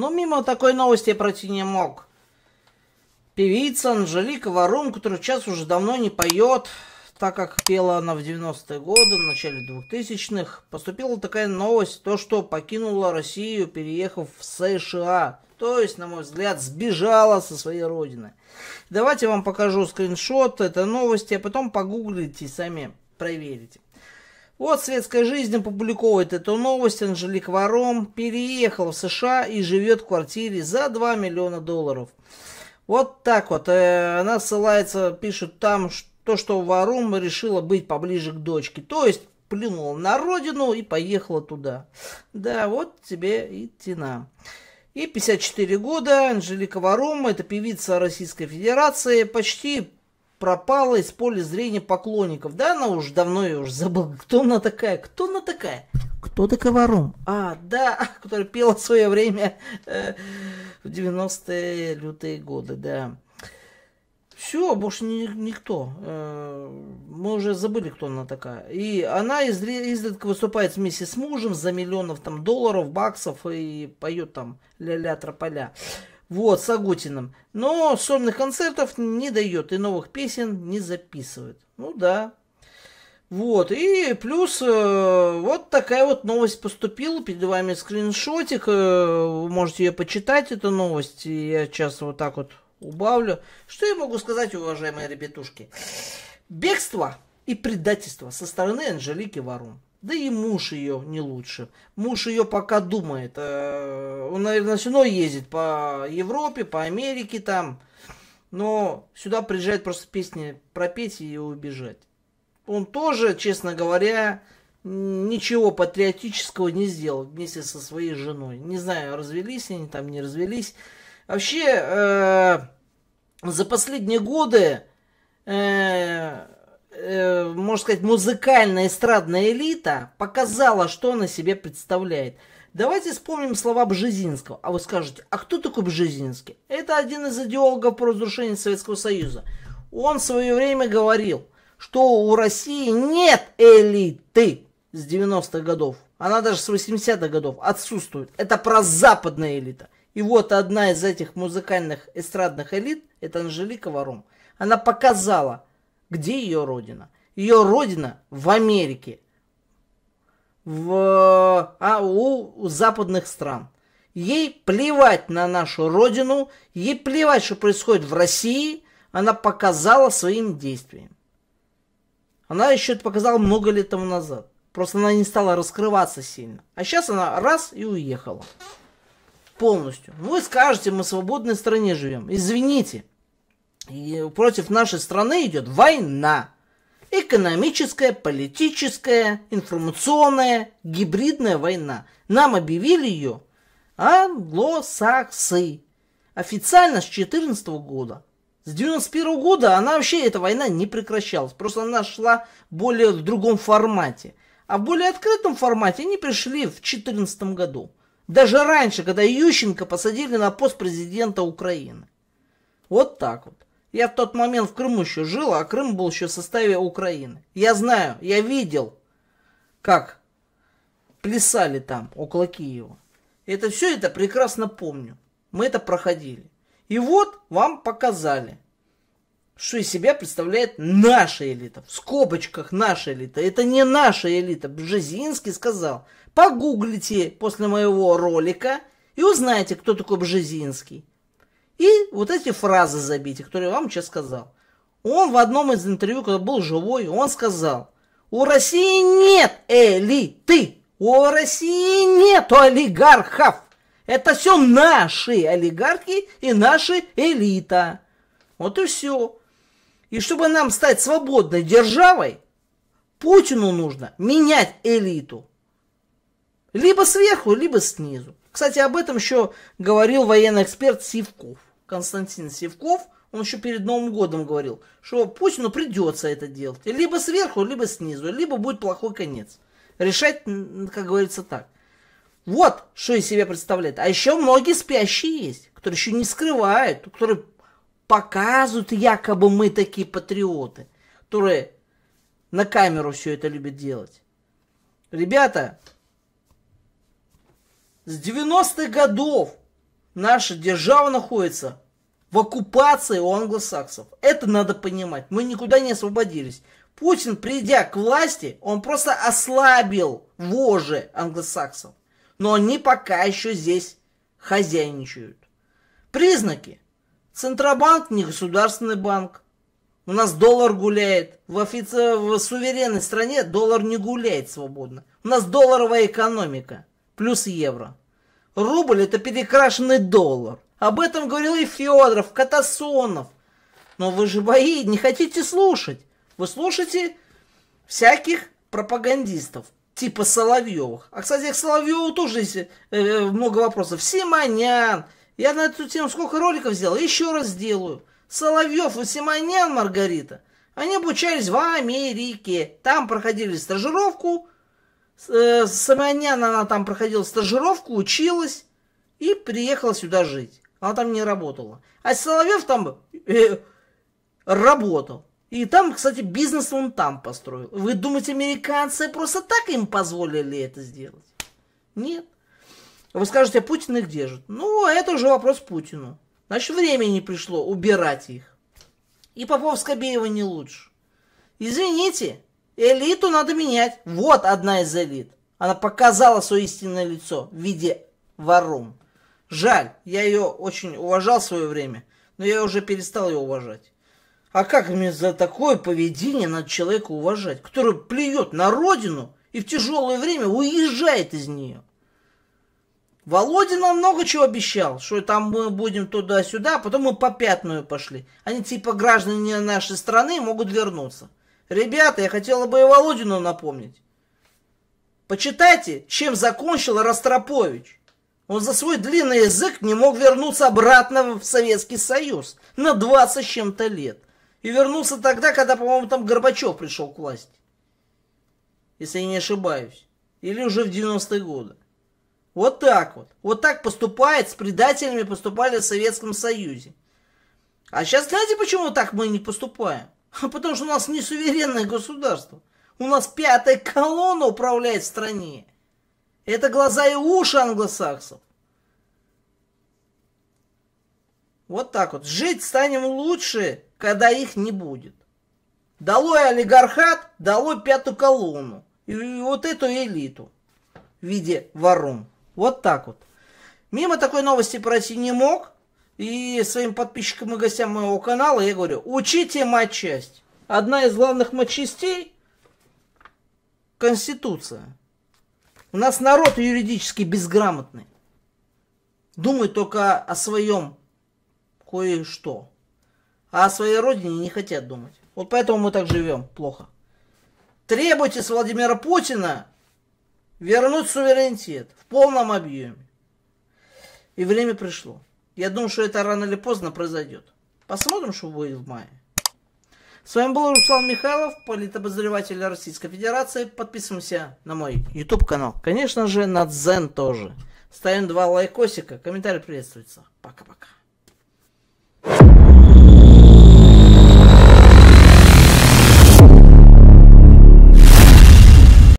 Но мимо такой новости я пройти не мог. Певица Анжелика Варум, которая сейчас уже давно не поет, так как пела она в 90-е годы, в начале 2000-х, поступила такая новость, то что покинула Россию, переехав в США. То есть, на мой взгляд, сбежала со своей родины. Давайте я вам покажу скриншот этой новости, а потом погуглите и сами проверите. Вот светской жизни публикует эту новость Анжелик Варом, переехал в США и живет в квартире за 2 миллиона долларов. Вот так вот. Э, она ссылается, пишут там, то, что Варум решила быть поближе к дочке. То есть плюнула на родину и поехала туда. Да, вот тебе и тена. И 54 года, Анжелика Варум, это певица Российской Федерации, почти пропала из поля зрения поклонников. Да, она уж давно, ее уже забыл, кто она такая, кто она такая. Кто такая Варум? А, да, которая пела в свое время э, в 90-е лютые годы, да. Все, больше ни, никто. Э, мы уже забыли, кто она такая. И она из, изредка выступает вместе с мужем за миллионов там долларов, баксов и поет там ля-ля трополя. -ля вот, с Агутиным. Но сольных концертов не дает и новых песен не записывает. Ну да. Вот, и плюс э, вот такая вот новость поступила, перед вами скриншотик, э, вы можете ее почитать, эту новость, и я сейчас вот так вот убавлю. Что я могу сказать, уважаемые ребятушки? Бегство и предательство со стороны Анжелики Варум. Да и муж ее не лучше. Муж ее пока думает. Э, он, наверное, все равно ездит по Европе, по Америке там. Но сюда приезжает просто песни пропеть и убежать. Он тоже, честно говоря, ничего патриотического не сделал вместе со своей женой. Не знаю, развелись они там, не развелись. Вообще, э, за последние годы э, э, можно сказать, музыкальная эстрадная элита показала, что она себе представляет. Давайте вспомним слова Бжезинского. А вы скажете, а кто такой Бжезинский? Это один из идеологов по разрушению Советского Союза. Он в свое время говорил, что у России нет элиты с 90-х годов. Она даже с 80-х годов отсутствует. Это про западная элита. И вот одна из этих музыкальных эстрадных элит, это Анжелика Варум. Она показала, где ее родина? Ее родина в Америке, в, а, у, у западных стран. Ей плевать на нашу родину, ей плевать, что происходит в России, она показала своим действием. Она еще это показала много лет тому назад. Просто она не стала раскрываться сильно. А сейчас она раз и уехала. Полностью. Вы скажете, мы в свободной стране живем. Извините, против нашей страны идет война. Экономическая, политическая, информационная, гибридная война. Нам объявили ее англосаксы. Официально с 14 года. С 91 года она вообще, эта война не прекращалась. Просто она шла более в другом формате. А в более открытом формате они пришли в 14 году. Даже раньше, когда Ющенко посадили на пост президента Украины. Вот так вот. Я в тот момент в Крыму еще жил, а Крым был еще в составе Украины. Я знаю, я видел, как плясали там около Киева. Это все это прекрасно помню. Мы это проходили. И вот вам показали, что из себя представляет наша элита. В скобочках наша элита. Это не наша элита. Бжезинский сказал. Погуглите после моего ролика и узнаете, кто такой Бжезинский и вот эти фразы забейте, которые я вам сейчас сказал. Он в одном из интервью, когда был живой, он сказал, у России нет элиты, у России нет олигархов. Это все наши олигархи и наши элита. Вот и все. И чтобы нам стать свободной державой, Путину нужно менять элиту. Либо сверху, либо снизу. Кстати, об этом еще говорил военный эксперт Сивков. Константин Севков, он еще перед Новым годом говорил, что Путину придется это делать. Либо сверху, либо снизу, либо будет плохой конец. Решать, как говорится, так. Вот, что из себя представляет. А еще многие спящие есть, которые еще не скрывают, которые показывают, якобы мы такие патриоты, которые на камеру все это любят делать. Ребята, с 90-х годов наша держава находится в оккупации у англосаксов. Это надо понимать. Мы никуда не освободились. Путин, придя к власти, он просто ослабил вожжи англосаксов. Но они пока еще здесь хозяйничают. Признаки. Центробанк не государственный банк. У нас доллар гуляет. В, офици... в суверенной стране доллар не гуляет свободно. У нас долларовая экономика. Плюс евро. Рубль – это перекрашенный доллар. Об этом говорил и Федоров, Катасонов. Но вы же бои не хотите слушать. Вы слушаете всяких пропагандистов, типа Соловьевых. А, кстати, к Соловьеву тоже есть э, много вопросов. Симонян. Я на эту тему сколько роликов сделал, еще раз сделаю. Соловьев и Симонян, Маргарита. Они обучались в Америке. Там проходили стажировку Э, Самонян, она там проходила стажировку, училась и приехала сюда жить. Она там не работала. А Соловьев там э, работал. И там, кстати, бизнес он там построил. Вы думаете, американцы просто так им позволили это сделать? Нет. Вы скажете, а Путин их держит. Ну, это уже вопрос Путину. Значит, времени пришло убирать их. И Попов Скобеева не лучше. Извините, Элиту надо менять. Вот одна из элит. Она показала свое истинное лицо в виде вором. Жаль, я ее очень уважал в свое время, но я уже перестал ее уважать. А как мне за такое поведение надо человека уважать, который плюет на родину и в тяжелое время уезжает из нее? Володин нам много чего обещал, что там мы будем туда-сюда, а потом мы по пятную пошли. Они типа граждане нашей страны могут вернуться. Ребята, я хотела бы и Володину напомнить. Почитайте, чем закончил Ростропович. Он за свой длинный язык не мог вернуться обратно в Советский Союз на 20 с чем-то лет. И вернулся тогда, когда, по-моему, там Горбачев пришел к власти. Если я не ошибаюсь. Или уже в 90-е годы. Вот так вот. Вот так поступает, с предателями поступали в Советском Союзе. А сейчас знаете, почему так мы не поступаем? А Потому что у нас не суверенное государство. У нас пятая колонна управляет стране. Это глаза и уши англосаксов. Вот так вот. Жить станем лучше, когда их не будет. Долой олигархат, долой пятую колонну. И вот эту элиту в виде ворон. Вот так вот. Мимо такой новости пройти не мог и своим подписчикам и гостям моего канала я говорю, учите матчасть. Одна из главных матчастей – Конституция. У нас народ юридически безграмотный. Думают только о своем кое-что. А о своей родине не хотят думать. Вот поэтому мы так живем плохо. Требуйте с Владимира Путина вернуть суверенитет в полном объеме. И время пришло. Я думаю, что это рано или поздно произойдет. Посмотрим, что будет в мае. С вами был Руслан Михайлов, политобозреватель Российской Федерации. Подписываемся на мой YouTube канал. Конечно же, на Дзен тоже. Ставим два лайкосика. Комментарий приветствуется. Пока-пока.